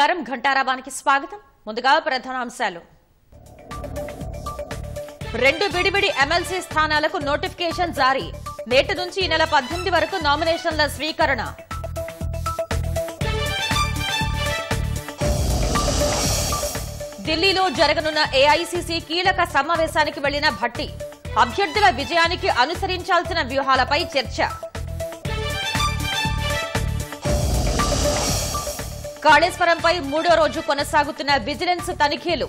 నమస్కారం ఘంటారాబానికి స్వాగతం ముందుగా అంశాలు రెండు విడివిడి ఎమ్మెల్సీ స్థానాలకు నోటిఫికేషన్ జారీ నేటి నుంచి ఈ నెల పద్దెనిమిది వరకు నామినేషన్ల స్వీకరణ ఢిల్లీలో జరగనున్న ఏఐసీసీ కీలక సమావేశానికి వెళ్లిన భట్టి అభ్యర్థుల విజయానికి అనుసరించాల్సిన వ్యూహాలపై చర్చ కాళేశ్వరంపై మూడో రోజు కొనసాగుతున్న విజిలెన్స్ తనిఖీలు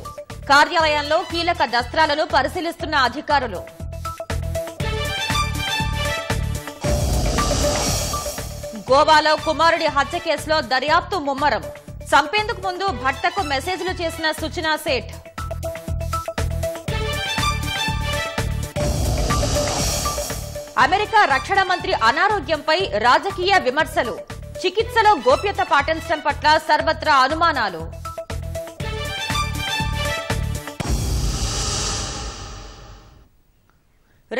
కార్యాలయంలో కీలక దస్త్రాలను పరిశీలిస్తున్న అధికారులు గోవాలో కుమారుడి హత్య కేసులో దర్యాప్తు ముమ్మరం చంపేందుకు ముందు భర్తకు మెసేజ్లు చేసిన సుచనా సేఠ్ అమెరికా రక్షణ మంత్రి అనారోగ్యంపై రాజకీయ విమర్శలు చికిత్సలో గోప్యత పాటించడం పట్ల సర్వత్రా అనుమానాలు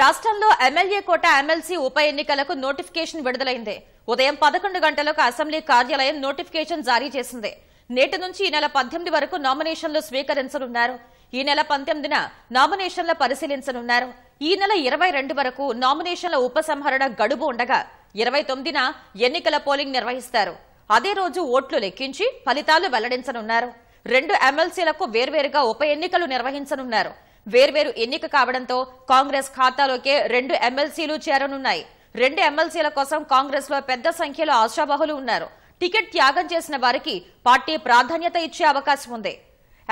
రాష్ట్రంలో ఎమ్మెల్యే కోట ఎమ్మెల్సీ ఉప ఎన్నికలకు నోటిఫికేషన్ విడుదలైంది ఉదయం పదకొండు గంటలకు అసెంబ్లీ కార్యాలయం నోటిఫికేషన్ జారీ చేసింది నేటి నుంచి ఈ నెల పద్దెనిమిది వరకు నామినేషన్లు స్వీకరించనున్నారు ఈ నెల పంతొమ్మిదిన నామినేషన్ల పరిశీలించనున్నారు ఈ నెల ఇరవై వరకు నామినేషన్ల ఉపసంహరణ గడువు ఉండగా ఇరవై తొమ్మిదిన ఎన్నికల పోలింగ్ నిర్వహిస్తారు అదే రోజు ఓట్లు లెక్కించి ఫలితాలు వెల్లడించనున్నారు రెండు ఎమ్మెల్సీలకు వేర్వేరుగా ఉప ఎన్నికలు నిర్వహించనున్నారు వేర్వేరు ఎన్నిక కావడంతో కాంగ్రెస్ ఖాతాలోకే రెండు ఎమ్మెల్సీలు చేరనున్నాయి రెండు ఎమ్మెల్సీల కోసం కాంగ్రెస్ లో పెద్ద సంఖ్యలో ఆశాబహులు ఉన్నారు టికెట్ త్యాగం చేసిన వారికి పార్టీ ప్రాధాన్యత ఇచ్చే అవకాశం ఉంది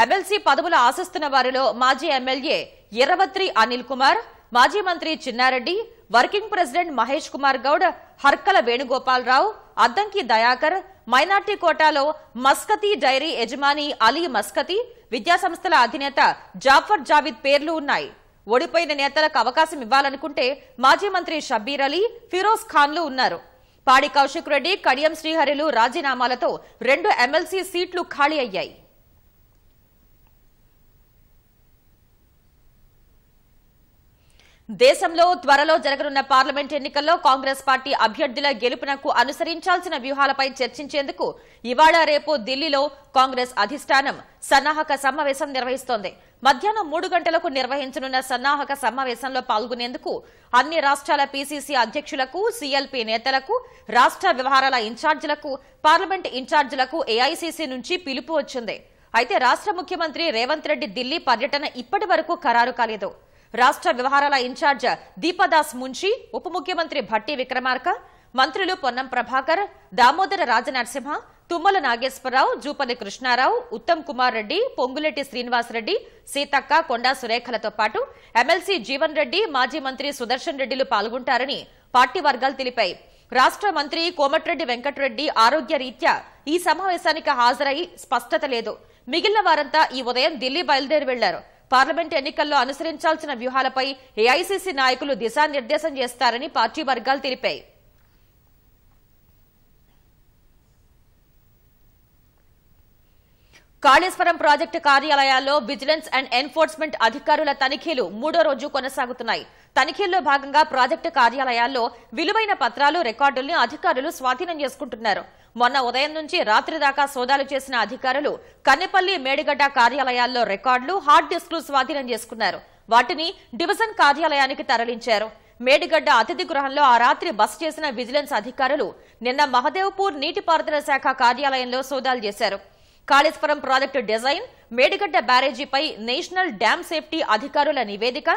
ఎమ్మెల్సీ పదవులు ఆశిస్తున్న వారిలో మాజీ ఎమ్మెల్యే ఇరవత్రి అనిల్ కుమార్ మాజీ మంత్రి Chinnareddy working president Mahesh Kumar Goud Harkala Venugopalarao Addanki Dayakar minority కోటాలో మస్కతీ డైరీ యజమాని అలీ మస్కతీ విద్యాసంస్థల అధినేత జాఫర్ జావిద్ పేర్లు ఉన్నాయి ఓడిపోయిన నేతలకు అవకాశం ఇవ్వాలనుకుంటే మాజీ మంత్రి షబ్బీర్ అలీ ఫిరోజ్ ఖాన్లు ఉన్నారు పాడి కౌశిక్ రెడ్డి కడియం శ్రీహరిలు రాజీనామాలతో రెండు ఎమ్మెల్సీ సీట్లు ఖాళీ అయ్యాయి దేశంలో త్వరలో జరగనున్న పార్లమెంట్ ఎన్నికల్లో కాంగ్రెస్ పార్టీ అభ్యర్థుల గెలుపునకు అనుసరించాల్సిన వ్యూహాలపై చర్చించేందుకు ఇవాళ రేపు ఢిల్లీలో కాంగ్రెస్ అధిష్టానం సన్నాహక సమావేశం నిర్వహిస్తోంది మధ్యాహ్నం మూడు గంటలకు నిర్వహించనున్న సన్నాహక సమావేశంలో పాల్గొనేందుకు అన్ని రాష్ట్రాల పీసీసీ అధ్యక్షులకు సీఎల్పీ నేతలకు రాష్ట్ర వ్యవహారాల ఇన్ఛార్జీలకు పార్లమెంట్ ఇన్ఛార్జీలకు ఏఐసీసీ నుంచి పిలుపు వచ్చింది అయితే రాష్ట్ర ముఖ్యమంత్రి రేవంత్ రెడ్డి ఢిల్లీ పర్యటన ఇప్పటి వరకు ఖరారు కాలేదు రాష్ట్ర వ్యవహారాల ఇన్ఛార్జ్ దీపదాస్ మున్షి ఉప ముఖ్యమంత్రి భట్టి విక్రమార్క మంత్రులు పొన్నం ప్రభాకర్ దామోదర రాజనరసింహ తుమ్మల నాగేశ్వరరావు జూపల్లి కృష్ణారావు ఉత్తమ్ కుమార్ రెడ్డి పొంగులెట్టి శ్రీనివాసరెడ్డి సీతక్క కొండా సురేఖలతో పాటు ఎమ్మెల్సీ జీవన్ రెడ్డి మాజీ మంత్రి సుదర్శన్ రెడ్డిలు పాల్గొంటారని పార్టీ వర్గాలు తెలిపాయి రాష్ట్ర మంత్రి కోమటిరెడ్డి వెంకటరెడ్డి ఆరోగ్య రీత్యా ఈ సమావేశానికి హాజరై స్పష్టత లేదు మిగిలిన వారంతా ఈ ఉదయం ఢిల్లీ బయలుదేరి వెళ్లారు పార్లమెంట్ ఎన్నికల్లో అనుసరించాల్సిన వ్యూహాలపై ఏఐసీసీ నాయకులు దిశానిర్దేశం చేస్తారని పార్టీ వర్గాలు తెలిపాయి కాళేశ్వరం ప్రాజెక్టు కార్యాలయాల్లో విజిలెన్స్ అండ్ ఎన్ఫోర్స్మెంట్ అధికారుల తనిఖీలు మూడో రోజు కొనసాగుతున్నాయి తనిఖీల్లో భాగంగా ప్రాజెక్టు కార్యాలయాల్లో విలువైన పత్రాలు రికార్డుల్ని అధికారులు స్వాధీనం చేసుకుంటున్నారు మొన్న ఉదయం నుంచి రాత్రి దాకా సోదాలు చేసిన అధికారులు కన్నెపల్లి మేడిగడ్డ కార్యాలయాల్లో రికార్డులు హార్డ్ డిస్క్లు స్వాధీనం చేసుకున్నారు వాటిని డివిజన్ కార్యాలయానికి తరలించారు మేడిగడ్డ అతిథి గృహంలో ఆ రాత్రి బస్ చేసిన విజిలెన్స్ అధికారులు నిన్న మహదేవ్పూర్ నీటిపారుదల శాఖ కార్యాలయంలో సోదాలు చేశారు కాళేశ్వరం ప్రాజెక్టు డిజైన్ మేడిగడ్డ బ్యారేజీపై నేషనల్ డ్యాం సేఫ్టీ అధికారుల నివేదిక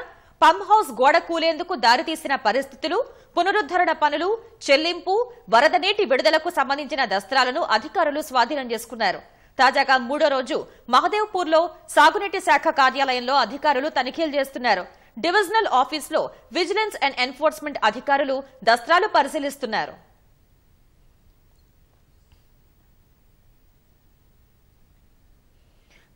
పంప్ హౌస్ గోడ కూలేందుకు దారితీసిన పరిస్థితులు పునరుద్దరణ పనులు చెల్లింపు వరద నీటి విడుదలకు సంబంధించిన దస్త్రాలను అధికారులు స్వాధీనం చేసుకున్నారు తాజాగా మూడో రోజు మహదేవ్పూర్లో సాగునీటి శాఖ కార్యాలయంలో అధికారులు తనిఖీలు చేస్తున్నారు డివిజనల్ ఆఫీస్లో విజిలెన్స్ అండ్ ఎన్ఫోర్స్మెంట్ అధికారులు దస్త్రాలు పరిశీలిస్తున్నారు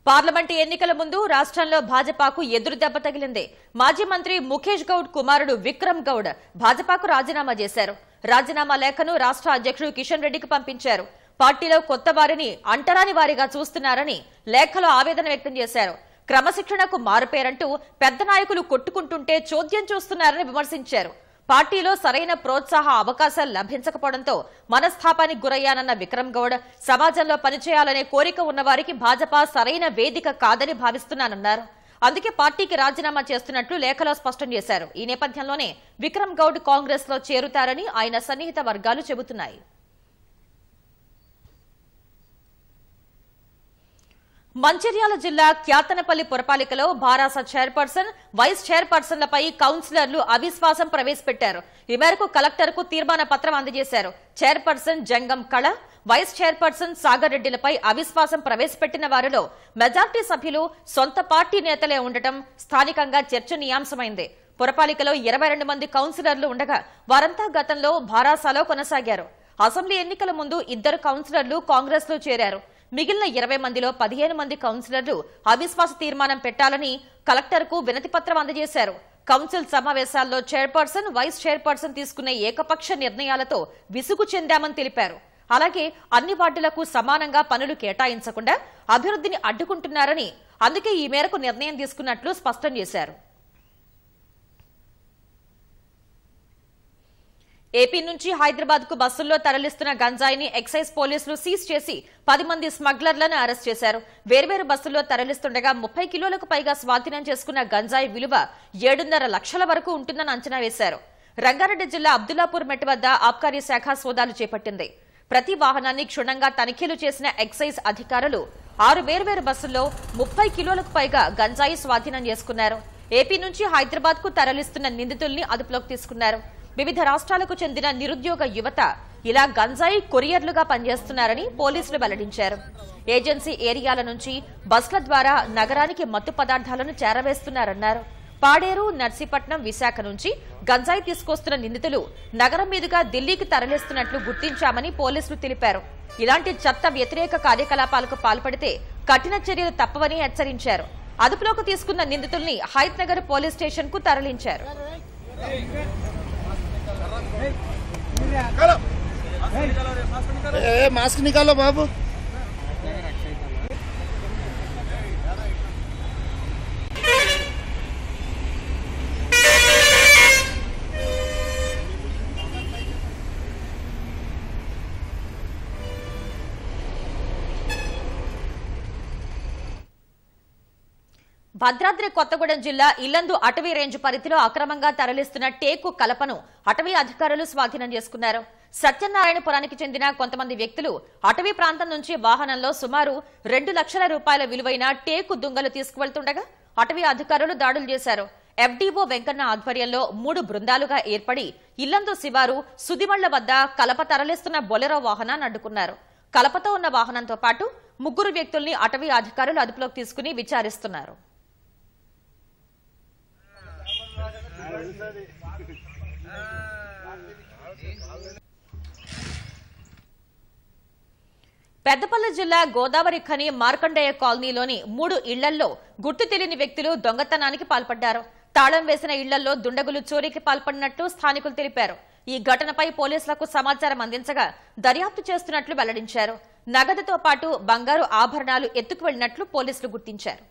పార్లమెంటు ఎన్నికల ముందు రాష్ట్రంలో భాజపాకు ఎదురుదెబ్బ తగిలింది మాజీ మంత్రి ముఖేష్ గౌడ్ కుమారుడు విక్రమ్ గౌడ్ భాజపాకు రాజీనామా చేశారు రాజీనామా లేఖను రాష్ట్ర అధ్యక్షుడు కిషన్ రెడ్డికి పంపించారు పార్టీలో కొత్త వారిని అంటరాని వారిగా చూస్తున్నారని లేఖలో ఆవేదన వ్యక్తం చేశారు క్రమశిక్షణకు మారుపేరంటూ పెద్ద నాయకులు కొట్టుకుంటుంటే చోద్యం చూస్తున్నారని విమర్శించారు పార్టీలో సరైన ప్రోత్సాహ అవకాశాలు లభించకపోవడంతో మనస్థాపానికి గురయ్యానన్న విక్రమ్ గౌడ్ సమాజంలో పనిచేయాలనే కోరిక ఉన్నవారికి భాజపా సరైన వేదిక కాదని భావిస్తున్నానన్నారు అందుకే పార్టీకి రాజీనామా చేస్తున్నట్లు లేఖలో స్పష్టం చేశారు ఈ నేపథ్యంలోనే విక్రమ్ గౌడ్ కాంగ్రెస్ లో చేరుతారని ఆయన సన్నిహిత వర్గాలు చెబుతున్నాయి మంచిర్యాల జిల్లా క్యాతనపల్లి పురపాలికలో భారాస చైర్పర్సన్ వైస్ చైర్పర్సన్లపై కౌన్సిలర్లు అవిశ్వాసం ప్రవేశపెట్టారు ఈ మేరకు కలెక్టర్కు తీర్మాన పత్రం అందజేశారు చైర్పర్సన్ జంగం కళ వైస్ చైర్పర్సన్ సాగర్ రెడ్డిలపై అవిశ్వాసం ప్రవేశపెట్టిన వారిలో మెజార్టీ సభ్యులు సొంత పార్టీ నేతలే ఉండటం స్థానికంగా చర్చనీయాంశమైంది పురపాలికలో ఇరవై రెండు మంది కౌన్సిలర్లు ఉండగా వారంతా గతంలో భారాసాలో కొనసాగారు అసెంబ్లీ ఎన్నికల ముందు ఇద్దరు కౌన్సిలర్లు కాంగ్రెస్ లో చేరారు మిగిలిన ఇరవై మందిలో పదిహేను మంది కౌన్సిలర్లు అవిశ్వాస తీర్మానం పెట్టాలని కలెక్టర్కు వినతిపత్రం అందజేశారు కౌన్సిల్ సమావేశాల్లో చైర్పర్సన్ వైస్ చైర్పర్సన్ తీసుకునే ఏకపక్ష నిర్ణయాలతో విసుగు చెందామని తెలిపారు అలాగే అన్ని వార్డులకు సమానంగా పనులు కేటాయించకుండా అభివృద్ధిని అడ్డుకుంటున్నారని అందుకే ఈ మేరకు నిర్ణయం తీసుకున్నట్లు స్పష్టం చేశారు ఏపీ నుంచి హైదరాబాద్ కు బస్సుల్లో తరలిస్తున్న గంజాయిని ఎక్సైజ్ పోలీసులు సీజ్ చేసి పది మంది స్మగ్లర్లను అరెస్ట్ చేశారు వేర్వేరు బస్సుల్లో తరలిస్తుండగా ముప్పై కిలోలకు పైగా స్వాధీనం చేసుకున్న గంజాయి విలువ ఏడున్నర లక్షల వరకు ఉంటుందని అంచనా వేశారు రంగారెడ్డి జిల్లా అబ్దుల్లాపూర్ మెట్ వద్ద ఆబ్కారీ శాఖ సోదాలు చేపట్టింది ప్రతి వాహనాన్ని క్షుణ్ణంగా తనిఖీలు చేసిన ఎక్సైజ్ అధికారులు ఆరు వేర్వేరు బస్సుల్లో ముప్పై కిలోలకు పైగా గంజాయి స్వాధీనం చేసుకున్నారు ఏపీ నుంచి హైదరాబాద్ కు తరలిస్తున్న నిందితుల్ని అదుపులోకి తీసుకున్నారు వివిధ రాష్ట్రాలకు చెందిన నిరుద్యోగ యువత ఇలా గంజాయి కొరియర్లుగా పనిచేస్తున్నారని పోలీసులు వెల్లడించారు ఏజెన్సీ ఏరియాల నుంచి బస్ల ద్వారా నగరానికి మత్తు పదార్థాలను చేరవేస్తున్నారన్నారు పాడేరు నర్సీపట్నం విశాఖ నుంచి గంజాయి తీసుకొస్తున్న నిందితులు నగరం మీదుగా ఢిల్లీకి తరలిస్తున్నట్లు గుర్తించామని పోలీసులు తెలిపారు ఇలాంటి చట్ట వ్యతిరేక కార్యకలాపాలకు పాల్పడితే కఠిన చర్యలు తప్పవని హెచ్చరించారు అదుపులోకి తీసుకున్న నిందితుల్ని హైత్ నగర్ పోలీస్ స్టేషన్ కు తరలించారు निकालो मास्क निकालो बाबू భద్రాద్రి కొత్తగూడెం జిల్లా ఇల్లందు అటవీ రేంజ్ పరిధిలో అక్రమంగా తరలిస్తున్న టేకు కలపను అటవీ అధికారులు స్వాధీనం చేసుకున్నారు సత్యనారాయణపురానికి చెందిన కొంతమంది వ్యక్తులు అటవీ ప్రాంతం నుంచి వాహనంలో సుమారు రెండు లక్షల రూపాయల విలువైన టేకు దుంగలు తీసుకువెళ్తుండగా అటవీ అధికారులు దాడులు చేశారు ఎఫ్డీఓ వెంకన్న ఆధ్వర్యంలో మూడు బృందాలుగా ఏర్పడి ఇల్లందు శివారు సుదిమళ్ల వద్ద కలప తరలిస్తున్న బొలెరో వాహనాన్ని అడ్డుకున్నారు కలపతో ఉన్న వాహనంతో పాటు ముగ్గురు వ్యక్తుల్ని అటవీ అధికారులు అదుపులోకి తీసుకుని విచారిస్తున్నారు పెద్దపల్లి జిల్లా గోదావరి ఖని మార్కండేయ కాలనీలోని మూడు ఇళ్లల్లో గుర్తు తెలియని వ్యక్తులు దొంగతనానికి పాల్పడ్డారు తాళం వేసిన ఇళ్లలో దుండగులు చోరీకి పాల్పడినట్లు స్థానికులు తెలిపారు ఈ ఘటనపై పోలీసులకు సమాచారం అందించగా దర్యాప్తు చేస్తున్నట్లు వెల్లడించారు నగదుతో పాటు బంగారు ఆభరణాలు ఎత్తుకు వెళ్లినట్లు పోలీసులు గుర్తించారు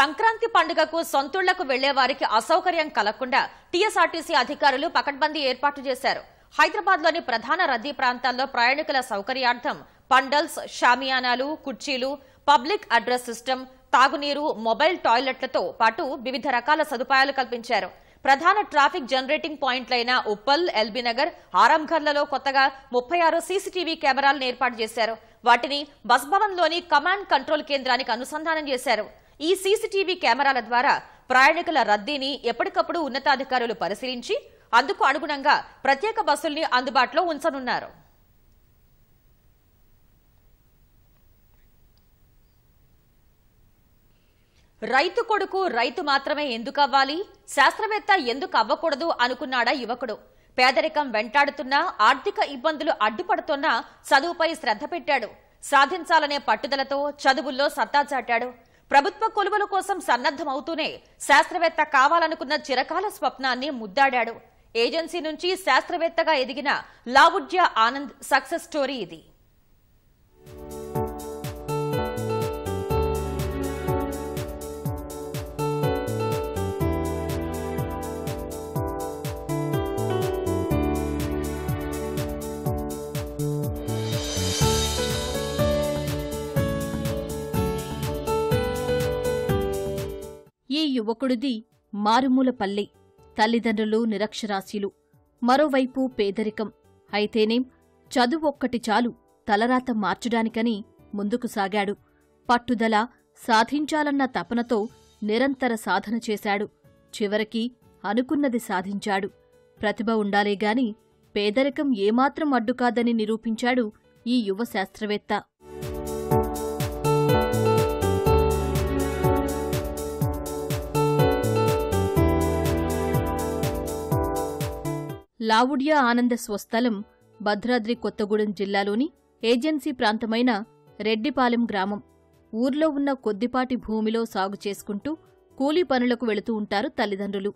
సంక్రాంతి పండుగకు సొంతుళ్లకు వెళ్లే వారికి అసౌకర్యం కలగకుండా టీఎస్ఆర్టీసీ అధికారులు పకడ్బందీ ఏర్పాటు చేశారు హైదరాబాద్ లోని ప్రధాన రద్దీ ప్రాంతాల్లో ప్రయాణికుల సౌకర్యార్థం పండల్స్ షామియానాలు కుర్చీలు పబ్లిక్ అడ్రస్ సిస్టమ్ తాగునీరు మొబైల్ టాయిలెట్లతో పాటు వివిధ రకాల సదుపాయాలు కల్పించారు ప్రధాన ట్రాఫిక్ జనరేటింగ్ పాయింట్లైన ఉప్పల్ ఎల్బీనగర్ ఆరాంఘర్లలో కొత్తగా ముప్పై ఆరు సీసీటీవీ కెమెరాలను ఏర్పాటు చేశారు వాటిని బస్భవన్లోని కమాండ్ కంట్రోల్ కేంద్రానికి అనుసంధానం చేశారు ఈ సీసీటీవీ కెమెరాల ద్వారా ప్రయాణికుల రద్దీని ఎప్పటికప్పుడు ఉన్నతాధికారులు పరిశీలించి అందుకు అనుగుణంగా ప్రత్యేక బస్సుల్ని అందుబాటులో ఉంచనున్నారు రైతు కొడుకు రైతు మాత్రమే ఎందుకు అవ్వాలి శాస్త్రవేత్త ఎందుకు అవ్వకూడదు అనుకున్నాడా యువకుడు పేదరికం వెంటాడుతున్నా ఆర్థిక ఇబ్బందులు అడ్డుపడుతున్నా చదువుపై శ్రద్ధ పెట్టాడు సాధించాలనే పట్టుదలతో చదువుల్లో సత్తా చాటాడు ప్రభుత్వ కొలువల కోసం సన్నద్దమవుతూనే శాస్త్రవేత్త కావాలనుకున్న చిరకాల స్వప్నాన్ని ముద్దాడాడు ఏజెన్సీ నుంచి శాస్త్రవేత్తగా ఎదిగిన లావుడ్యా ఆనంద్ సక్సెస్ స్టోరీ ఇది ఈ యువకుడిది మారుమూల పల్లె తల్లిదండ్రులు నిరక్షరాస్యులు మరోవైపు పేదరికం అయితేనేం చదువొక్కటి చాలు తలరాత మార్చడానికని ముందుకు సాగాడు పట్టుదల సాధించాలన్న తపనతో నిరంతర సాధన చేశాడు చివరికి అనుకున్నది సాధించాడు ప్రతిభ ఉండాలేగాని పేదరికం ఏమాత్రం అడ్డుకాదని నిరూపించాడు ఈ యువ శాస్త్రవేత్త లావుడ్యా ఆనంద స్వస్థలం భద్రాద్రి కొత్తగూడెం జిల్లాలోని ఏజెన్సీ ప్రాంతమైన రెడ్డిపాలెం గ్రామం ఊర్లో ఉన్న కొద్దిపాటి భూమిలో సాగు చేసుకుంటూ కూలీ పనులకు వెళుతూ ఉంటారు తల్లిదండ్రులు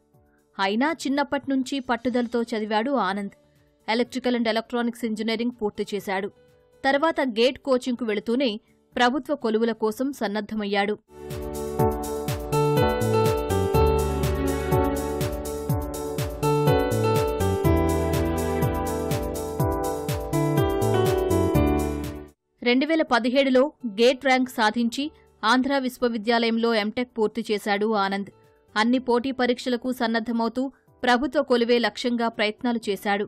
అయినా చిన్నప్పటినుంచి పట్టుదలతో చదివాడు Anand electrical and electronics engineering పూర్తి చేశాడు తర్వాత గేట్ కోచింగ్కు వెళుతూనే ప్రభుత్వ కొలువుల కోసం సన్నద్ధమయ్యాడు రెండు వేల పదిహేడులో గేట్ ర్యాంక్ సాధించి ఆంధ్ర విశ్వవిద్యాలయంలో ఎంటెక్ పూర్తి చేశాడు ఆనంద్ అన్ని పోటీ పరీక్షలకు సన్నద్దమవుతూ ప్రభుత్వ కొలువే లక్ష్యంగా ప్రయత్నాలు చేశాడు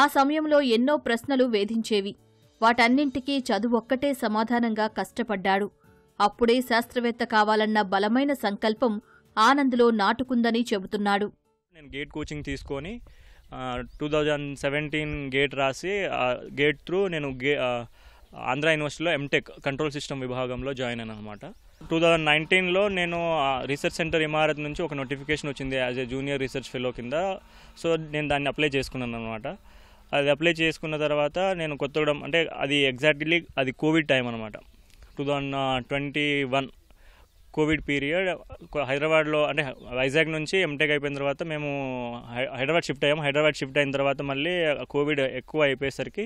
ఆ సమయంలో ఎన్నో ప్రశ్నలు వేధించేవి వాటన్నింటికీ చదువొక్కటే సమాధానంగా కష్టపడ్డాడు అప్పుడే శాస్త్రవేత్త కావాలన్న బలమైన సంకల్పం ఆనంద్లో నాటుకుందని చెబుతున్నాడు నేను గేట్ కోచింగ్ తీసుకొని టూ థౌజండ్ సెవెంటీన్ గేట్ రాసి గేట్ త్రూ నేను గే ఆంధ్ర యూనివర్సిటీలో ఎంటెక్ కంట్రోల్ సిస్టమ్ విభాగంలో జాయిన్ అయినా అనమాట టూ థౌజండ్ నైన్టీన్లో నేను రీసెర్చ్ సెంటర్ ఇమారత్ నుంచి ఒక నోటిఫికేషన్ వచ్చింది as a junior research fellow కింద సో నేను దాన్ని అప్లై చేసుకున్నాను అనమాట అది అప్లై చేసుకున్న తర్వాత నేను కొత్తగూడెం అంటే అది ఎగ్జాక్ట్లీ అది కోవిడ్ టైం అనమాట two thousand twenty one covid period హైదరాబాద్లో అంటే వైజాగ్ నుంచి ఎంటెక్ అయిపోయిన తర్వాత మేము హైదరాబాద్ షిఫ్ట్ అయ్యాము హైదరాబాద్ షిఫ్ట్ అయిన తర్వాత మళ్ళీ కోవిడ్ ఎక్కువ అయిపోయేసరికి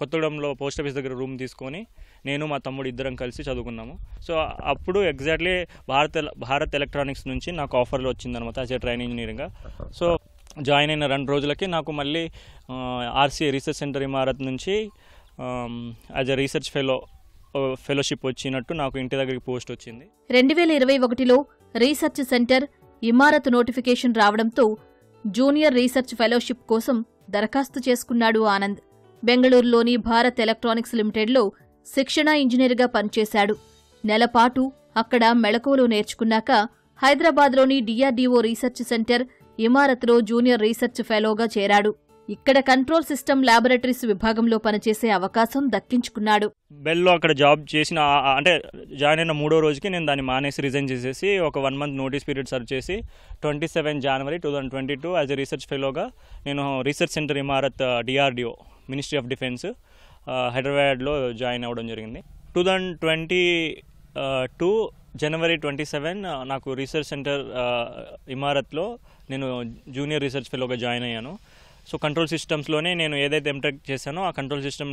కొత్తగూడెంలో పోస్ట్ ఆఫీస్ దగ్గర రూమ్ తీసుకొని నేను మా తమ్ముడు ఇద్దరం కలిసి చదువుకున్నాము సో అప్పుడు ఎగ్జాక్ట్లీ భారత్ భారత్ ఎలక్ట్రానిక్స్ నుంచి నాకు ఆఫర్లు వచ్చిందనమాట యాజ్ ఏ ట్రైన్ ఇంజనీరింగ్గా సో జాయిన్ అయిన రెండు రోజులకి నాకు మళ్ళీ ఆర్సీ రీసెర్చ్ సెంటర్ ఇమారత్ నుంచి as a research fellow fellowship వచ్చినట్టు నాకు ఇంటి దగ్గరికి పోస్ట్ వచ్చింది రెండు వేల ఇరవై ఒకటిలో రీసెర్చ్ సెంటర్ ఇమారత్ నోటిఫికేషన్ రావడంతో జూనియర్ రీసెర్చ్ ఫెలోషిప్ కోసం దరఖాస్తు చేసుకున్నాడు ఆనంద్ బెంగళూరులోని భారత్ ఎలక్ట్రానిక్స్ లిమిటెడ్లో శిక్షణ ఇంజనీర్గా పనిచేశాడు నెలపాటు అక్కడ మెళకువలు నేర్చుకున్నాక హైదరాబాద్లోని డిఆర్డీఓ రీసెర్చ్ సెంటర్ ఇమారత్లో జూనియర్ రీసెర్చ్ ఫెలోగా చేరాడు ఇక్కడ కంట్రోల్ సిస్టమ్ లాబొరేటరీస్ విభాగంలో పనిచేసే అవకాశం దక్కించుకున్నాడు బెల్లో అక్కడ జాబ్ చేసిన అంటే జాయిన్ అయిన మూడో రోజుకి నేను దాన్ని మానేసి రిజైన్ చేసేసి ఒక one month notice period serve చేసి ట్వంటీ సెవెన్ జనవరి two thousand twenty two as a research ఫెలోగా నేను research centre Imarat DRDO ministry of defence హైదరాబాద్లో జాయిన్ అవ్వడం జరిగింది టూ థౌజండ్ ట్వంటీ టూ జనవరి ట్వంటీ సెవెన్ నాకు రీసెర్చ్ సెంటర్ ఇమారత్లో నేను జూనియర్ రీసెర్చ్ ఫెలోగా జాయిన్ అయ్యాను సో కంట్రోల్ సిస్టమ్స్లోనే నేను ఏదైతే ఎంటెక్ చేశానో ఆ కంట్రోల్ సిస్టమ్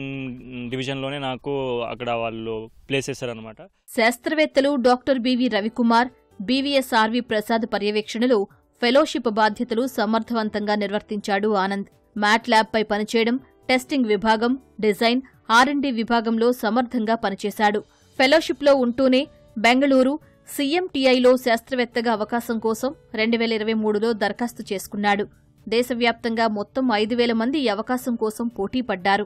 డివిజన్లోనే నాకు అక్కడ వాళ్ళు ప్లేస్ చేశారనమాట శాస్త్రవేత్తలు doctor B V Ravikumar B V S R V Prasad పర్యవేక్షణలో ఫెలోషిప్ బాధ్యతలు సమర్థవంతంగా నిర్వర్తించాడు ఆనంద్ మ్యాట్ ల్యాబ్పై పనిచేయడం టెస్టింగ్ విభాగం డిజైన్ ఆర్ఎండి విభాగంలో సమర్థంగా పనిచేశాడు ఫెలోషిప్లో ఉంటూనే బెంగళూరు సీఎంటీఐలో శాస్త్రవేత్తగా అవకాశం కోసం రెండు వేల ఇరవై మూడులో దరఖాస్తు చేసుకున్నాడు దేశవ్యాప్తంగా మొత్తం ఐదు వేల మంది అవకాశం కోసం పోటీ పడ్డారు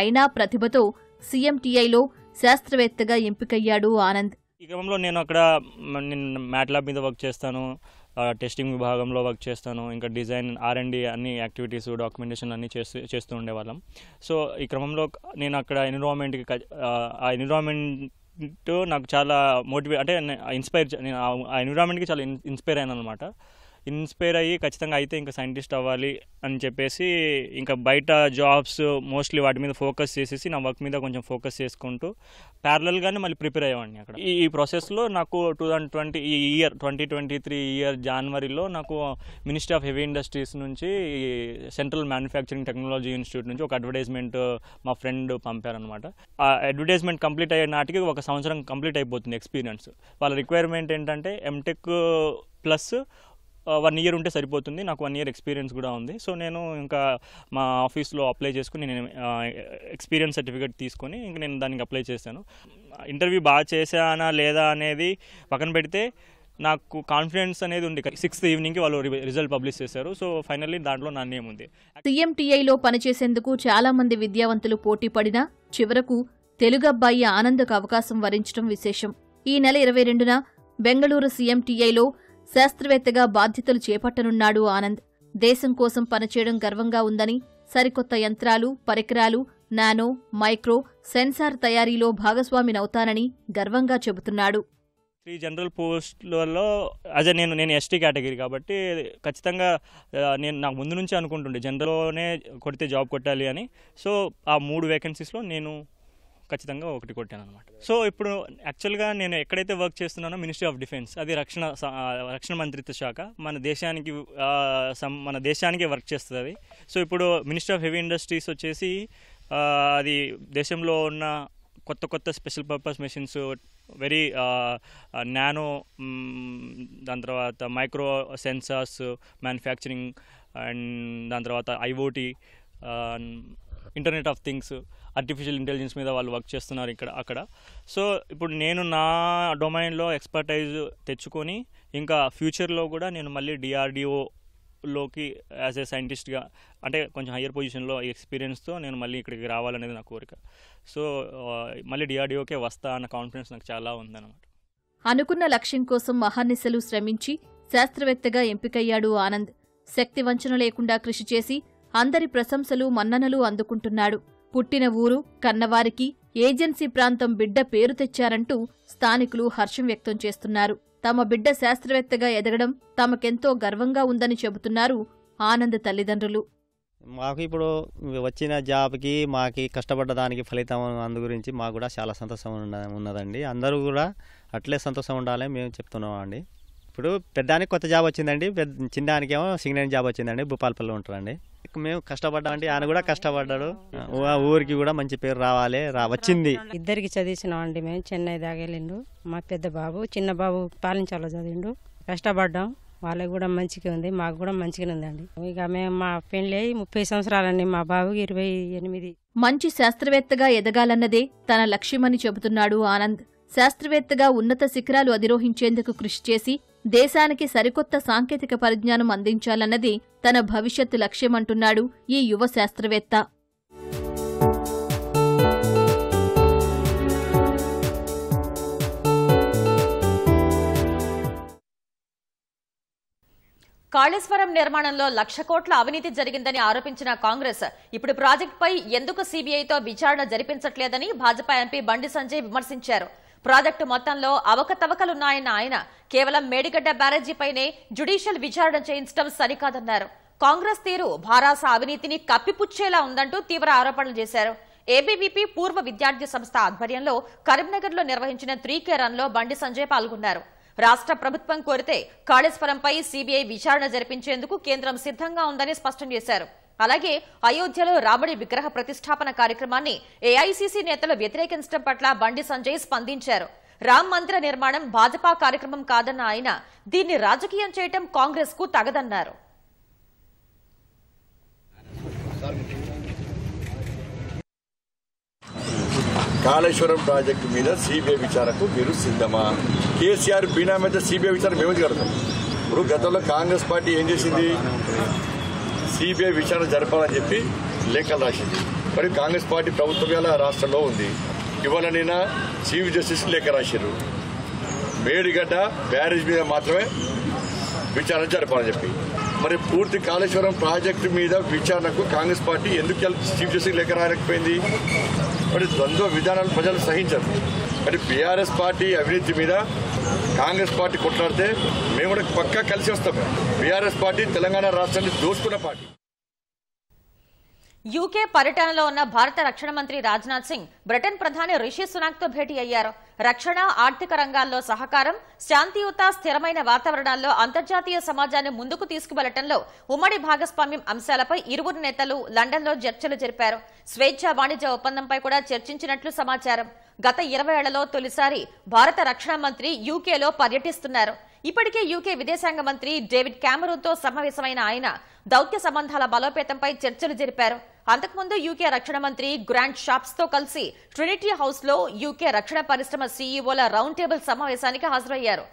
అయినా ప్రతిభతో సీఎంటీఐలో శాస్త్రవేత్తగా ఎంపికయ్యాడు ఆనంద్ ఈ క్రమంలో నేను అక్కడ మ్యాట్లాబ్ మీద వర్క్ చేస్తాను టెస్టింగ్ విభాగంలో వర్క్ చేస్తాను ఇంకా డిజైన్ ఆర్ అండ్ డి అన్ని యాక్టివిటీస్ డాక్యుమెంటేషన్ అన్నీ చేస్తూ చేస్తూ ఉండేవాళ్ళం సో ఈ క్రమంలో నేను అక్కడ ఎన్విరాన్మెంట్కి ఆ ఎన్విరాన్మెంట్ నాకు చాలా మోటివేట్ అంటే ఇన్స్పైర్ నేను ఆ ఎన్విరాన్మెంట్కి చాలా ఇన్స్పైర్ అయ్యాను అనమాట ఇన్స్పైర్ అయ్యి ఖచ్చితంగా అయితే ఇంకా సైంటిస్ట్ అవ్వాలి అని చెప్పేసి ఇంకా బయట జాబ్స్ మోస్ట్లీ వాటి మీద ఫోకస్ చేసేసి నా వర్క్ మీద కొంచెం ఫోకస్ చేసుకుంటూ ప్యారలల్గానే మళ్ళీ ప్రిపేర్ అయ్యేవాడిని అక్కడ ఈ ప్రాసెస్లో నాకు టూ థౌజండ్ ట్వంటీ ఈ year twenty twenty three year జనవరిలో నాకు మినిస్ట్రీ ఆఫ్ హెవీ ఇండస్ట్రీస్ నుంచి సెంట్రల్ మ్యానుఫ్యాక్చరింగ్ టెక్నాలజీ ఇన్స్టిట్యూట్ నుంచి ఒక అడ్వర్టైజ్మెంట్ మా ఫ్రెండ్ పంపారనమాట ఆ అడ్వర్టైజ్మెంట్ కంప్లీట్ అయ్యే నాటికి ఒక సంవత్సరం కంప్లీట్ అయిపోతుంది ఎక్స్పీరియన్స్ వాళ్ళ రిక్వైర్మెంట్ ఏంటంటే ఎంటెక్ ప్లస్ వన్ ఇయర్ ఉంటే సరిపోతుంది నాకు వన్ ఇయర్ ఎక్స్పీరియన్స్ కూడా ఉంది సో నేను ఇంకా మా ఆఫీస్లో అప్లై చేసుకుని నేను ఎక్స్పీరియన్స్ సర్టిఫికేట్ తీసుకొని ఇంక నేను దానికి అప్లై చేశాను ఇంటర్వ్యూ బాగా చేశానా లేదా అనేది పక్కన పెడితే నాకు కాన్ఫిడెన్స్ అనేది ఉంది సిక్స్త్ ఈవినింగ్కి వాళ్ళు రిజల్ట్ పబ్లిష్ చేశారు సో ఫైనల్లీ దాంట్లో నా నేమ్ ఉంది సీఎంటీఐలో పనిచేసేందుకు చాలా మంది విద్యావంతులు పోటీ పడినా చివరకు తెలుగు అబ్బాయి ఆనందకు అవకాశం వరించడం విశేషం ఈ నెల ఇరవై రెండున బెంగళూరు సీఎంటీఐలో శాస్త్రవేత్తగా బాధ్యతలు చేపట్టనున్నాడు ఆనంద్ దేశం కోసం పనిచేయడం గర్వంగా ఉందని సరికొత్త యంత్రాలు పరికరాలు నానో మైక్రో సెన్సార్ తయారీలో భాగస్వామినవుతానని గర్వంగా చెబుతున్నాడు త్రీ జనరల్ పోస్టులలో అదే నేను నేను ఎస్టీ కేటగిరీ కాబట్టి ఖచ్చితంగా నేను నాకు ముందు నుంచి అనుకుంటుండే జనరల్లోనే కొడితే జాబ్ కొట్టాలి అని సో ఆ మూడు వేకెన్సీస్లో నేను ఖచ్చితంగా ఒకటి కొట్టాను అనమాట సో ఇప్పుడు యాక్చువల్గా నేను ఎక్కడైతే వర్క్ చేస్తున్నానో మినిస్ట్రీ ఆఫ్ డిఫెన్స్ అది రక్షణ రక్షణ మంత్రిత్వ శాఖ మన దేశానికి మన దేశానికే వర్క్ చేస్తుంది అది సో ఇప్పుడు మినిస్ట్రీ ఆఫ్ హెవీ ఇండస్ట్రీస్ వచ్చేసి అది దేశంలో ఉన్న కొత్త కొత్త special purpose machines very nano దాని తర్వాత మైక్రో సెన్సార్స్ మ్యానుఫ్యాక్చరింగ్ అండ్ దాని తర్వాత IoT internet of things artificial intelligence మీద వాళ్ళు వర్క్ చేస్తున్నారు ఇక్కడ అక్కడ సో ఇప్పుడు నేను నా డొమైన్లో ఎక్స్పర్టైజ్ తెచ్చుకొని ఇంకా ఫ్యూచర్లో కూడా నేను మళ్ళీ డిఆర్డిఓ లోకి యాజ్ ఏ సైంటిస్ట్గా అంటే కొంచెం హయ్యర్ పొజిషన్లో ఎక్స్పీరియన్స్తో నేను మళ్ళీ ఇక్కడికి రావాలనేది నా కోరిక సో మళ్ళీ డిఆర్డిఓకే వస్తా అన్న కాన్ఫిడెన్స్ నాకు చాలా ఉందన్నమాట అనుకున్న లక్ష్యం కోసం మహానిశలు శ్రమించి శాస్త్రవేత్తగా ఎంపికయ్యాడు ఆనంద్ శక్తి వంచన లేకుండా కృషి చేసి అందరి ప్రశంసలు మన్ననలు అందుకుంటున్నాడు పుట్టిన ఊరు కన్నవారికి ఏజెన్సీ ప్రాంతం బిడ్డ పేరు తెచ్చారంటూ స్థానికులు హర్షం వ్యక్తం చేస్తున్నారు తమ బిడ్డ శాస్త్రవేత్తగా ఎదగడం తమకెంతో గర్వంగా ఉందని చెబుతున్నారు ఆనంద్ తల్లిదండ్రులు మాకు ఇప్పుడు వచ్చిన జాబ్కి మాకి కష్టపడ్డ దానికి ఫలితం అందు గురించి మాకు కూడా చాలా సంతోషం ఉన్నదండి అందరూ కూడా అట్లే సంతోషం ఉండాలని మేము చెప్తున్నాం అండి ఇప్పుడు పెద్దానికి కొత్త జాబ్ వచ్చిందండి పెద్ద చిన్నదానికేమో సిగ్నరీ జాబ్ వచ్చిందండి భూపాలపల్లి ఉంటారండి మేము కష్టపడ్డామండి ఆయన కూడా కష్టపడ్డాడు ఊరికి కూడా మంచి పేరు రావాలి రా వచ్చింది ఇద్దరికి అండి మేము చెన్నై దాగేళ్ళిండు మా పెద్ద బాబు చిన్న బాబు పాలించాలో చదివిండు కష్టపడ్డాం వాళ్ళకి కూడా మంచిగా ఉంది మాకు కూడా మంచిగా అండి ఇక మేము మా పెళ్ళి అయ్యి ముప్పై సంవత్సరాలండి మా బాబుకి ఇరవై ఎనిమిది మంచి శాస్త్రవేత్తగా ఎదగాలన్నదే తన లక్ష్యమని చెబుతున్నాడు ఆనంద్ శాస్త్రవేత్తగా ఉన్నత శిఖరాలు అధిరోహించేందుకు కృషి చేసి దేశానికి సరికొత్త సాంకేతిక పరిజ్ఞానం అందించాలన్నది తన భవిష్యత్తు లక్ష్యమంటున్నాడు ఈ యువ శాస్త్రవేత్త కాళేశ్వరం నిర్మాణంలో లక్ష కోట్ల అవినీతి జరిగిందని ఆరోపించిన కాంగ్రెస్ ఇప్పుడు ప్రాజెక్టుపై ఎందుకు సీబీఐతో విచారణ జరిపించట్లేదని భాజపా ఎంపీ బండి సంజయ్ విమర్శించారు ప్రాజెక్టు మొత్తంలో అవకతవకలున్నాయన్న ఆయన కేవలం మేడిగడ్డ బ్యారేజీపైనే జ్యుడీషియల్ విచారణ చేయించడం సరికాదన్నారు కాంగ్రెస్ తీరు భారాస అవినీతిని కప్పిపుచ్చేలా ఉందంటూ తీవ్ర ఆరోపణలు చేశారు ఏబీవీపీ పూర్వ విద్యార్థి సంస్థ ఆధ్వర్యంలో కరీంనగర్లో నిర్వహించిన త్రీకే రన్లో బండి సంజయ్ పాల్గొన్నారు రాష్ట్ర ప్రభుత్వం కోరితే కాళేశ్వరంపై సీబీఐ విచారణ జరిపించేందుకు కేంద్రం సిద్ధంగా ఉందని స్పష్టం చేశారు అలాగే అయోధ్యలో రాముడి విగ్రహ ప్రతిష్టాపన కార్యక్రమాన్ని ఏఐసిసి నేతలు వ్యతిరేకించడం పట్ల బండి సంజయ్ స్పందించారు రామ్ మందిర నిర్మాణం భాజపా కార్యక్రమం కాదన్న ఆయన దీన్ని రాజకీయం చేయటం కాంగ్రెస్ కు తగదన్నారు కాళేశ్వరం ప్రాజెక్టు మీద సిబిఐ విచారణకు మీరు సిద్ధమా కేసీఆర్ బీనా మీద సిబిఐ విచారణ మేము కడతాం ఇప్పుడు గతంలో కాంగ్రెస్ పార్టీ ఏం చేసింది సిబిఐ విచారణ జరపాలని చెప్పి లేఖలు రాసింది మరి కాంగ్రెస్ పార్టీ ప్రభుత్వం రాష్ట్రంలో ఉంది ఇవాళ నిన్న చీఫ్ జస్టిస్ లేఖ రాశారు మేడిగడ్డ బ్యారేజ్ మీద మాత్రమే విచారణ జరపాలని చెప్పి మరి పూర్తి కాళేశ్వరం ప్రాజెక్టు మీద విచారణకు కాంగ్రెస్ పార్టీ ఎందుకు చీఫ్ జస్టిస్ లేఖ రాయలేకపోయింది మరి ద్వంద్వ విధానాలు ప్రజలు సహించారు మరి బీఆర్ఎస్ పార్టీ అవినీతి మీద కాంగ్రెస్ పార్టీ కొట్లాడితే మేము కూడా పక్కా కలిసి వస్తాం బీఆర్ఎస్ పార్టీ తెలంగాణ రాష్ట్రాన్ని దోచుకున్న పార్టీ యూకే పర్యటనలో ఉన్న భారత రక్షణ మంత్రి రాజ్నాథ్ సింగ్ బ్రిటన్ ప్రధాని రిషి సునాక్ తో భేటీ అయ్యారు రక్షణ ఆర్థిక రంగాల్లో సహకారం శాంతియుత స్థిరమైన వాతావరణాల్లో అంతర్జాతీయ సమాజాన్ని ముందుకు తీసుకువెళ్లటంలో ఉమ్మడి భాగస్వామ్యం అంశాలపై ఇరువురు నేతలు లండన్లో చర్చలు జరిపారు స్వేచ్ఛ వాణిజ్య ఒప్పందంపై కూడా చర్చించినట్లు సమాచారం గత ఇరవై ఏళ్లలో తొలిసారి భారత రక్షణ మంత్రి యూకేలో పర్యటిస్తున్నారు ఇప్పటికే యూకే విదేశాంగ మంత్రి డేవిడ్ క్యామరూన్తో సమావేశమైన ఆయన దౌత్య సంబంధాల బలోపేతంపై చర్చలు జరిపారు అంతకుముందు యూకే రక్షణ మంత్రి గ్రాండ్ షాప్స్ తో కలిసి ట్రినిటీ హౌస్ లో యూకే రక్షణ పరిశ్రమ సీఈఓల రౌండ్ టేబుల్ సమావేశానికి హాజరయ్యారు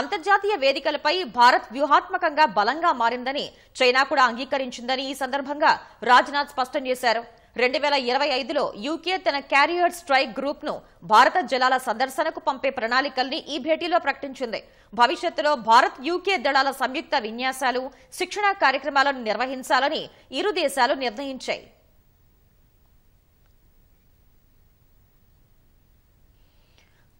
అంతర్జాతీయ వేదికలపై భారత్ వ్యూహాత్మకంగా బలంగా మారిందని చైనా కూడా అంగీకరించిందని ఈ సందర్భంగా రాజ్నాథ్ స్పష్టం చేశారు రెండు వేల ఇరవై ఐదులో యూకే తన క్యారియర్ స్ట్రైక్ గ్రూప్ను భారత జలాల సందర్శనకు పంపే ప్రణాళికల్ని ఈ భేటీలో ప్రకటించింది భవిష్యత్తులో భారత్ యూకే దళాల సంయుక్త విన్యాసాలు శిక్షణా కార్యక్రమాలను నిర్వహించాలని ఇరు దేశాలు నిర్ణయించాయి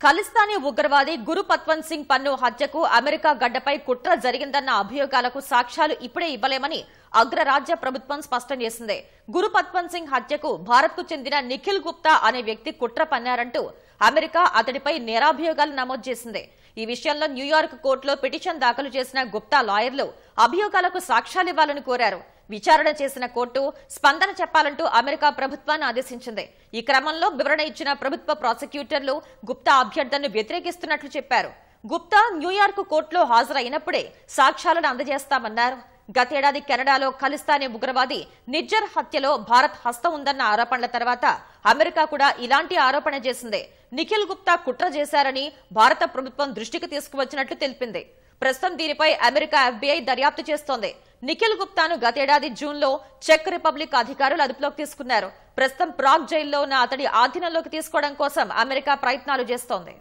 ఖలిస్తానీ ఉగ్రవాది గురుపత్వంత్ సింగ్ పన్ను హత్యకు అమెరికా గడ్డపై కుట్ర జరిగిందన్న అభియోగాలకు సాక్ష్యాలు ఇప్పుడే ఇవ్వలేమని అగ్రరాజ్య ప్రభుత్వం స్పష్టం చేసింది గురుపత్వంత్ సింగ్ హత్యకు భారత్కు చెందిన నిఖిల్ గుప్తా అనే వ్యక్తి కుట్ర పన్నారంటూ అమెరికా అతడిపై నేరాభియోగాలు నమోదు చేసింది ఈ విషయంలో న్యూయార్క్ కోర్టులో పిటిషన్ దాఖలు చేసిన గుప్తా లాయర్లు అభియోగాలకు సాక్ష్యాలు ఇవ్వాలని కోరారు విచారణ చేసిన కోర్టు స్పందన చెప్పాలంటూ అమెరికా ప్రభుత్వాన్ని ఆదేశించింది ఈ క్రమంలో వివరణ ఇచ్చిన ప్రభుత్వ ప్రాసిక్యూటర్లు గుప్తా అభ్యర్థనను వ్యతిరేకిస్తున్నట్లు చెప్పారు గుప్తా న్యూయార్క్ కోర్టులో హాజరైనప్పుడే సాక్ష్యాలను అందజేస్తామన్నారు గతేడాది కెనడాలో ఖలిస్తానే ఉగ్రవాది నిజ్జర్ హత్యలో భారత్ హస్తం ఉందన్న ఆరోపణల తర్వాత అమెరికా కూడా ఇలాంటి ఆరోపణ చేసింది నిఖిల్ గుప్తా కుట్ర చేశారని భారత ప్రభుత్వం దృష్టికి తీసుకువచ్చినట్లు తెలిపింది ప్రస్తుతం దీనిపై అమెరికా ఎఫ్బీఐ దర్యాప్తు చేస్తోంది నిఖిల్ గుప్తాను గతేడాది జూన్లో చెక్ రిపబ్లిక్ అధికారులు అదుపులోకి తీసుకున్నారు ప్రస్తుతం ప్రాగ్ జైల్లో ఉన్న అతడి ఆధీనంలోకి తీసుకోవడం కోసం అమెరికా ప్రయత్నాలు చేస్తోంది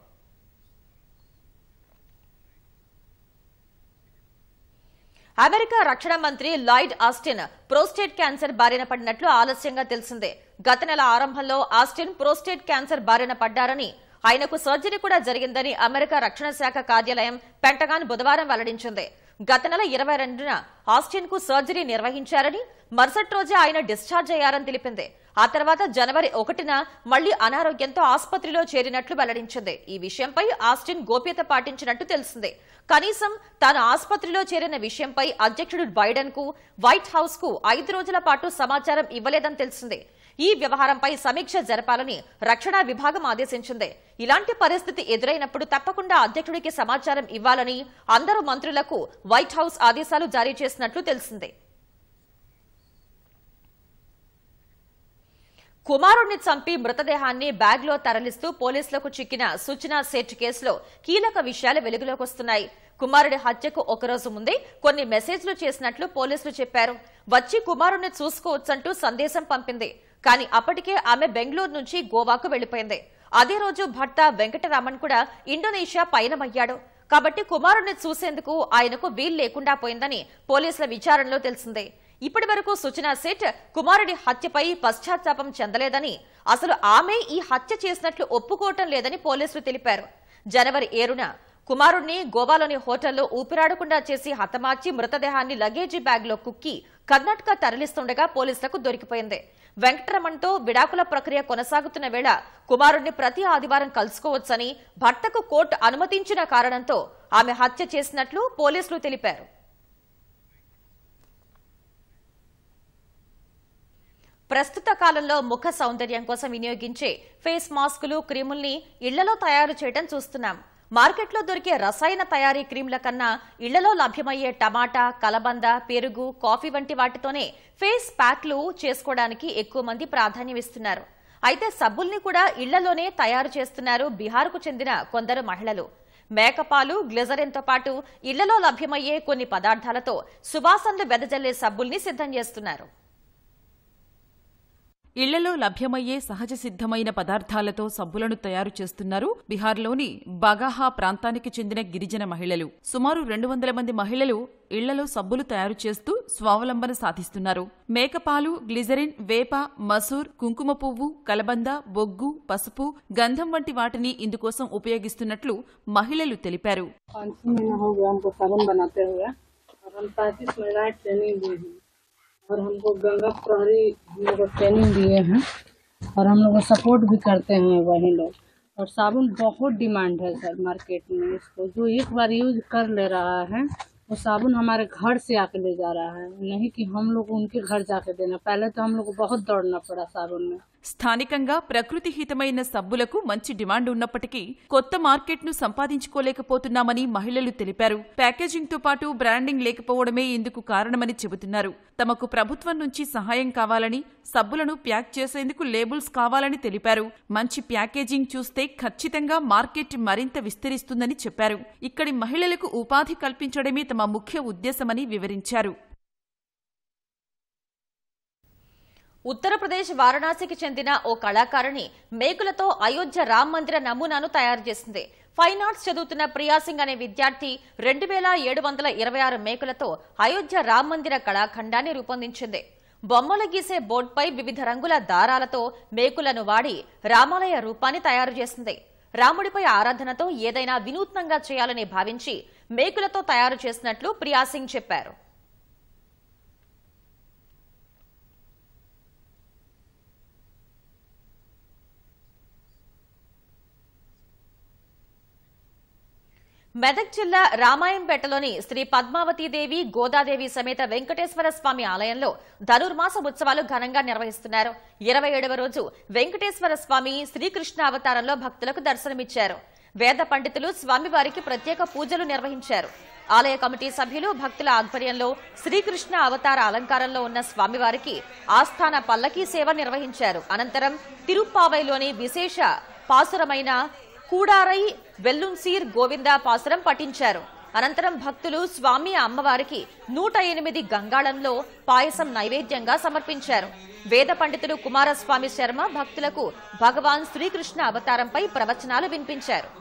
అమెరికా రక్షణ మంత్రి లాయిడ్ ఆస్టిన్ ప్రోస్టేట్ క్యాన్సర్ బారిన పడినట్లు ఆలస్యంగా తెలిసిందే గత నెల ఆరంభంలో ఆస్టిన్ ప్రోస్టేట్ క్యాన్సర్ బారిన పడ్డారని ఆయనకు సర్జరీ కూడా జరిగిందని అమెరికా రక్షణ శాఖ కార్యాలయం పెంటగాన్ బుధవారం వెల్లడించింది గత నెల ఇరవై రెండున ఆస్టిన్ కు సర్జరీ నిర్వహించారని మరుసటి రోజే ఆయన డిశ్చార్జ్ అయ్యారని తెలిపింది ఆ తర్వాత జనవరి ఒకటిన మళ్లీ అనారోగ్యంతో ఆసుపత్రిలో చేరినట్లు వెల్లడించింది ఈ విషయంపై ఆస్టిన్ గోప్యత పాటించినట్టు తెలిసింది కనీసం తాను ఆసుపత్రిలో చేరిన విషయంపై అధ్యక్షుడు బైడెన్ కు వైట్ హౌస్ కు ఐదు రోజుల పాటు సమాచారం ఇవ్వలేదని తెలిసింది ఈ వ్యవహారంపై సమీక్ష జరపాలని రక్షణ విభాగం ఆదేశించింది ఇలాంటి పరిస్థితి ఎదురైనప్పుడు తప్పకుండా అధ్యక్షుడికి సమాచారం ఇవ్వాలని అందరు మంత్రులకు వైట్ హౌస్ ఆదేశాలు జారీ చేసినట్లు తెలిసింది కుమారుణ్ణి చంపి మృతదేహాన్ని బ్యాగ్లో తరలిస్తూ పోలీసులకు చిక్కిన సూచనా సెట్ కేసులో కీలక విషయాలు వెలుగులోకి వస్తున్నాయి కుమారుడి హత్యకు ఒకరోజు ముందే కొన్ని మెసేజ్లు చేసినట్లు పోలీసులు చెప్పారు వచ్చి కుమారుణ్ణి చూసుకోవచ్చంటూ సందేశం పంపింది కానీ అప్పటికే ఆమె బెంగళూరు నుంచి గోవాకు వెళ్లిపోయింది అదే రోజు భర్త వెంకటరామన్ కూడా ఇండోనేషియా పయనమయ్యాడు కాబట్టి కుమారుణ్ణి చూసేందుకు ఆయనకు వీలు లేకుండా పోయిందని పోలీసుల విచారణలో తెలిసిందే ఇప్పటి వరకు సుచనా సేట్ కుమారుడి హత్యపై పశ్చాత్తాపం చెందలేదని అసలు ఆమె ఈ హత్య చేసినట్లు ఒప్పుకోవటం లేదని పోలీసులు తెలిపారు జనవరి ఏడున కుమారుణ్ణి గోవాలోని హోటల్లో ఊపిరాడకుండా చేసి హతమార్చి మృతదేహాన్ని లగేజీ బ్యాగ్లో కుక్కి కర్ణాటక తరలిస్తుండగా పోలీసులకు దొరికిపోయింది వెంకటరమణ్తో విడాకుల ప్రక్రియ కొనసాగుతున్న వేళ కుమారుణ్ణి ప్రతి ఆదివారం కలుసుకోవచ్చని భర్తకు కోర్టు అనుమతించిన కారణంతో ఆమె హత్య చేసినట్లు పోలీసులు తెలిపారు ప్రస్తుత కాలంలో ముఖ సౌందర్యం కోసం వినియోగించే ఫేస్ మాస్కులు క్రీముల్ని ఇళ్లలో తయారు చేయడం చూస్తున్నాం మార్కెట్లో దొరికే రసాయన తయారీ క్రీమ్ల కన్నా ఇళ్లలో లభ్యమయ్యే టమాటా కలబంద పెరుగు కాఫీ వంటి వాటితోనే ఫేస్ ప్యాక్లు చేసుకోవడానికి ఎక్కువ మంది ప్రాధాన్యమిస్తున్నారు అయితే సబ్బుల్ని కూడా ఇళ్లలోనే తయారు చేస్తున్నారు బీహార్కు చెందిన కొందరు మహిళలు మేకపాలు గ్లిజరిన్తో పాటు ఇళ్లలో లభ్యమయ్యే కొన్ని పదార్థాలతో సువాసనలు వెదజల్లే సబ్బుల్ని సిద్ధం చేస్తున్నారు ఇళ్లలో లభ్యమయ్యే సహజ సిద్ధమైన పదార్థాలతో సబ్బులను తయారు చేస్తున్నారు బీహార్లోని బగాహా ప్రాంతానికి చెందిన గిరిజన మహిళలు సుమారు రెండు వందల మంది మహిళలు ఇళ్లలో సబ్బులు తయారు చేస్తూ స్వావలంబన సాధిస్తున్నారు మేకపాలు గ్లిజరిన్ వేప మసూర్ కుంకుమ పువ్వు కలబంద బొగ్గు పసుపు గంధం వంటి వాటిని ఇందుకోసం ఉపయోగిస్తున్నట్లు మహిళలు తెలిపారు और हमको गंगा प्रहरी हम लोग ट्रेनिंग दिए हैं और हम लोग को सपोर्ट भी करते हैं वही लोग और साबुन बहुत डिमांड है सर मार्केट में इसको जो एक बार यूज कर ले रहा है वो साबुन हमारे घर से आके ले जा रहा है नहीं कि हम लोग उनके घर जाके देना पहले तो हम लोग को बहुत दौड़ना पड़ा साबुन में స్థానికంగా ప్రకృతిహితమైన సబ్బులకు మంచి డిమాండ్ ఉన్నప్పటికీ కొత్త మార్కెట్ను సంపాదించుకోలేకపోతున్నామని మహిళలు తెలిపారు ప్యాకేజింగ్తో పాటు బ్రాండింగ్ లేకపోవడమే ఇందుకు కారణమని చెబుతున్నారు తమకు ప్రభుత్వం నుంచి సహాయం కావాలని సబ్బులను ప్యాక్ చేసేందుకు లేబుల్స్ కావాలని తెలిపారు మంచి ప్యాకేజింగ్ చూస్తే ఖచ్చితంగా మార్కెట్ మరింత విస్తరిస్తుందని చెప్పారు ఇక్కడి మహిళలకు ఉపాధి కల్పించడమే తమ ముఖ్య ఉద్దేశమని వివరించారు ఉత్తరప్రదేశ్ వారణాసికి చెందిన ఓ కళాకారిణి మేకులతో అయోధ్య రామ్ మందిర నమూనాను తయారు చేసింది ఫైన్ ఆర్ట్స్ చదువుతున్న ప్రియాసింగ్ అనే విద్యార్థి రెండు వేల ఏడు వందల ఇరవై ఆరు మేకులతో అయోధ్య రామ్ మందిర కళాఖండాన్ని రూపొందించింది బొమ్మలు గీసే బోర్డుపై వివిధ రంగుల దారాలతో మేకులను వాడి రామాలయ రూపాన్ని తయారు చేసింది రాముడిపై ఆరాధనతో ఏదైనా వినూత్నంగా చేయాలని భావించి మేకులతో తయారు చేసినట్లు ప్రియాసింగ్ చెప్పారు మెదక్ జిల్లా రామాయంపేటలోని శ్రీ పద్మావతీదేవి గోదాదేవి సమేత వెంకటేశ్వర స్వామి ఆలయంలో ధనుర్మాస ఉత్సవాలు ఘనంగా నిర్వహిస్తున్నారు ఇరవై రోజు వెంకటేశ్వర స్వామి శ్రీకృష్ణ అవతారంలో భక్తులకు దర్శనమిచ్చారు వేద పండితులు స్వామివారికి ప్రత్యేక పూజలు నిర్వహించారు ఆలయ కమిటీ సభ్యులు భక్తుల ఆధ్వర్యంలో శ్రీకృష్ణ అవతార అలంకారంలో ఉన్న స్వామివారికి ఆస్థాన పల్లకీ సేవ నిర్వహించారు అనంతరం తిరుప్పావైలోని విశేష పాసురమైన కూడారై వెల్లుంసీర్ గోవింద పాసరం పఠించారు అనంతరం భక్తులు స్వామి అమ్మవారికి నూట ఎనిమిది గంగాళంలో పాయసం నైవేద్యంగా సమర్పించారు వేద పండితుడు కుమారస్వామి శర్మ భక్తులకు భగవాన్ శ్రీకృష్ణ అవతారంపై ప్రవచనాలు వినిపించారు